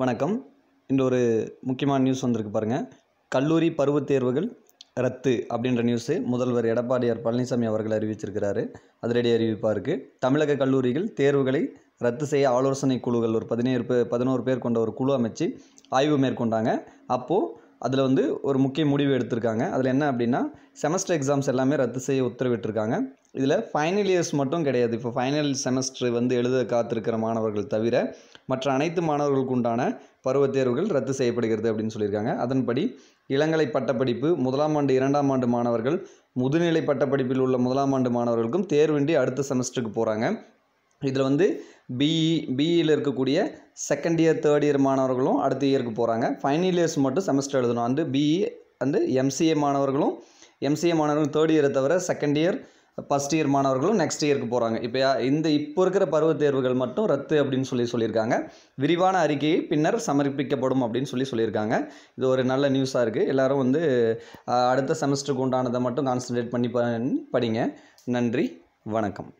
வணக்கம் இந்த ஒரு முக்கியமான நியூஸ் வந்திருக்கு பாருங்கள் கல்லூரி பருவத் தேர்வுகள் ரத்து அப்படின்ற நியூஸு முதல்வர் எடப்பாடியார் பழனிசாமி அவர்கள் அறிவிச்சிருக்கிறாரு அதிரடி அறிவிப்பாக இருக்குது தமிழக கல்லூரிகள் தேர்வுகளை ரத்து செய்ய ஆலோசனை குழுக்கள் ஒரு பதினேழு பேர் பதினோரு பேர் கொண்ட ஒரு குழு அமைச்சு ஆய்வு மேற்கொண்டாங்க அப்போது அதில் வந்து ஒரு முக்கிய முடிவு எடுத்திருக்காங்க அதில் என்ன அப்படின்னா செமஸ்டர் எக்ஸாம்ஸ் எல்லாமே ரத்து செய்ய உத்தரவிட்டிருக்காங்க இதில் ஃபைனல் இயர்ஸ் மட்டும் கிடையாது இப்போ ஃபைனல் செமஸ்டர் வந்து எழுத காத்திருக்கிற மாணவர்கள் தவிர மற்ற அனைத்து மாணவர்களுக்கு உண்டான பருவத் தேர்வுகள் ரத்து செய்யப்படுகிறது அப்படின்னு சொல்லியிருக்காங்க அதன்படி இளங்கலை பட்டப்படிப்பு முதலாம் ஆண்டு இரண்டாம் ஆண்டு மாணவர்கள் முதுநிலை பட்டப்படிப்பில் உள்ள முதலாம் ஆண்டு மாணவர்களுக்கும் தேர்வின்றி அடுத்த செமஸ்டருக்கு போகிறாங்க இதில் வந்து பிஇ பிஇயில் e, e இருக்கக்கூடிய செகண்ட் இயர் தேர்ட் இயர் மாணவர்களும் அடுத்த இயருக்கு போகிறாங்க ஃபைனல் இயர்ஸ் மட்டும் செமஸ்டர் எழுதணும் வந்து பிஇ வந்து e, எம்சிஏ மாணவர்களும் எம்சிஏ மாணவர்களும் தேர்ட் இயரை தவிர செகண்ட் இயர் ஃபஸ்ட் இயர் மாணவர்களும் நெக்ஸ்ட் இயருக்கு போகிறாங்க இப்போ இந்த இப்போ இருக்கிற பருவத் தேர்வுகள் மட்டும் ரத்து அப்படின்னு சொல்லி சொல்லியிருக்காங்க விரிவான அறிக்கையை பின்னர் சமர்ப்பிக்கப்படும் அப்படின்னு சொல்லி சொல்லியிருக்காங்க இது ஒரு நல்ல நியூஸாக இருக்குது எல்லோரும் வந்து அடுத்த செமஸ்டருக்கு உண்டானதை மட்டும் கான்சன்ட்ரேட் பண்ணி படிங்க நன்றி வணக்கம்